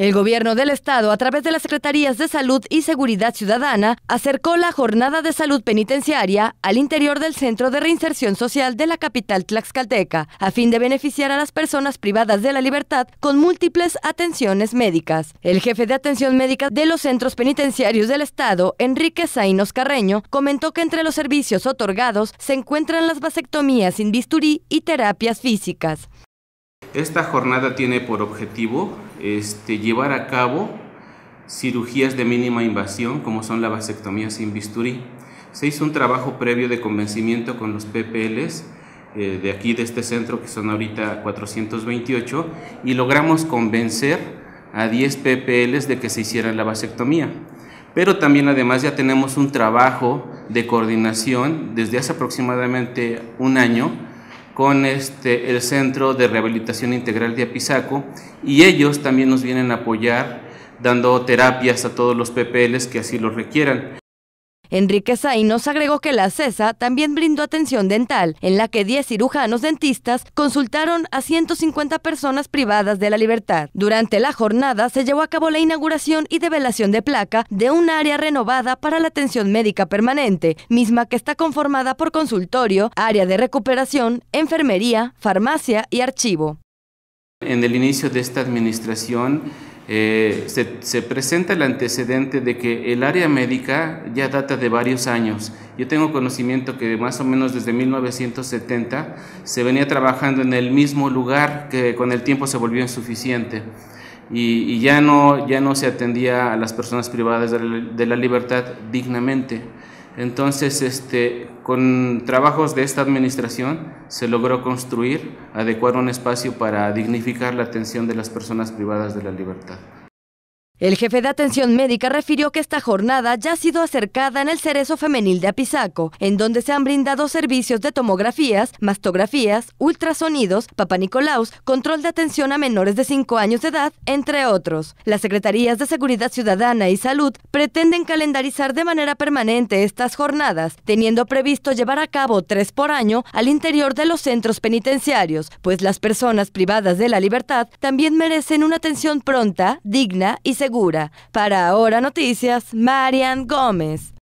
El gobierno del estado, a través de las Secretarías de Salud y Seguridad Ciudadana, acercó la jornada de salud penitenciaria al interior del Centro de Reinserción Social de la capital tlaxcalteca, a fin de beneficiar a las personas privadas de la libertad con múltiples atenciones médicas. El jefe de atención médica de los centros penitenciarios del estado, Enrique Zainos Carreño, comentó que entre los servicios otorgados se encuentran las vasectomías sin bisturí y terapias físicas. Esta jornada tiene por objetivo este, llevar a cabo cirugías de mínima invasión, como son la vasectomía sin bisturí. Se hizo un trabajo previo de convencimiento con los PPLs eh, de aquí, de este centro, que son ahorita 428, y logramos convencer a 10 PPLs de que se hiciera la vasectomía. Pero también además ya tenemos un trabajo de coordinación desde hace aproximadamente un año con este, el Centro de Rehabilitación Integral de Apizaco y ellos también nos vienen a apoyar dando terapias a todos los PPLs que así lo requieran. Enrique Zainos agregó que la CESA también brindó atención dental, en la que 10 cirujanos dentistas consultaron a 150 personas privadas de la libertad. Durante la jornada se llevó a cabo la inauguración y develación de placa de un área renovada para la atención médica permanente, misma que está conformada por consultorio, área de recuperación, enfermería, farmacia y archivo. En el inicio de esta administración eh, se, presenta el antecedente de que el área médica ya data de varios años. Yo tengo conocimiento que más o menos desde 1970 se venía trabajando en el mismo lugar que con el tiempo se volvió insuficiente y, ya, no, ya no se atendía a las personas privadas de la libertad dignamente. Entonces, este, con trabajos de esta administración se logró construir, adecuar un espacio para dignificar la atención de las personas privadas de la libertad. El jefe de atención médica refirió que esta jornada ya ha sido acercada en el Cerezo Femenil de Apizaco, en donde se han brindado servicios de tomografías, mastografías, ultrasonidos, papanicolaus, control de atención a menores de 5 años de edad, entre otros. Las Secretarías de Seguridad Ciudadana y Salud pretenden calendarizar de manera permanente estas jornadas, teniendo previsto llevar a cabo tres por año al interior de los centros penitenciarios, pues las personas privadas de la libertad también merecen una atención pronta, digna y segura para Ahora Noticias, Marian Gómez.